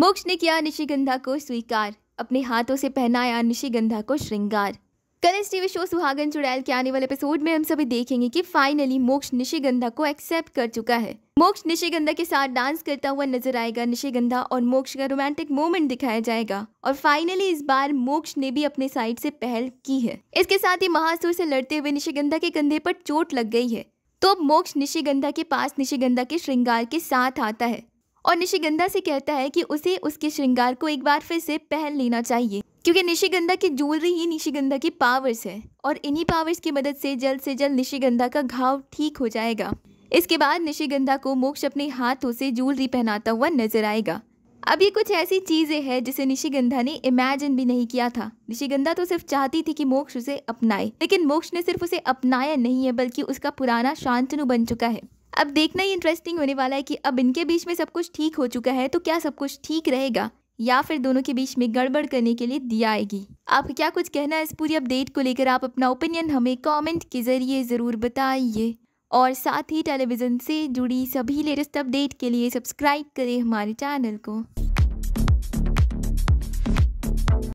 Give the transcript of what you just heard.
मोक्ष ने किया निशिगंधा को स्वीकार अपने हाथों से पहनाया निशिगंधा को श्रृंगार कल इस टीवी शो सुहागन चुड़ैल के आने वाले एपिसोड में हम सभी देखेंगे कि फाइनली मोक्ष निशिगंधा को एक्सेप्ट कर चुका है मोक्ष निशिगंधा के साथ डांस करता हुआ नजर आएगा निशिगंधा और मोक्ष का रोमांटिक मोमेंट दिखाया जाएगा और फाइनली इस बार मोक्ष ने भी अपने साइड से पहल की है इसके साथ ही महासुर से लड़ते हुए निशिगंधा के कंधे पर चोट लग गई है तो अब मोक्ष निशिगंधा के पास निशिगंधा के श्रृंगार के साथ आता है और निशिगंधा से कहता है कि उसे उसके श्रृंगार को एक बार फिर से पहन लेना चाहिए क्योंकि निशिगंधा की ज्वेलरी ही निशिगंधा की पावर्स है और इन्हीं पावर्स की मदद से जल्द से जल्द निशिगंधा का घाव ठीक हो जाएगा इसके बाद निशिगंधा को मोक्ष अपने हाथों से ज्वेलरी पहनाता हुआ नजर आएगा अब ये कुछ ऐसी चीज़ें हैं जिसे निशिगंधा ने इमेजिन भी नहीं किया था निशिगंधा तो सिर्फ चाहती थी कि मोक्ष उसे अपनाए लेकिन मोक्ष ने सिर्फ उसे अपनाया नहीं है बल्कि उसका पुराना शांतनु बन चुका है अब देखना ही इंटरेस्टिंग होने वाला है कि अब इनके बीच में सब कुछ ठीक हो चुका है तो क्या सब कुछ ठीक रहेगा या फिर दोनों के बीच में गड़बड़ करने के लिए दिया आएगी आप क्या कुछ कहना है इस पूरी अपडेट को लेकर आप अपना ओपिनियन हमें कमेंट के जरिए ज़रूर बताइए और साथ ही टेलीविज़न से जुड़ी सभी लेटेस्ट अपडेट के लिए सब्सक्राइब करें हमारे चैनल को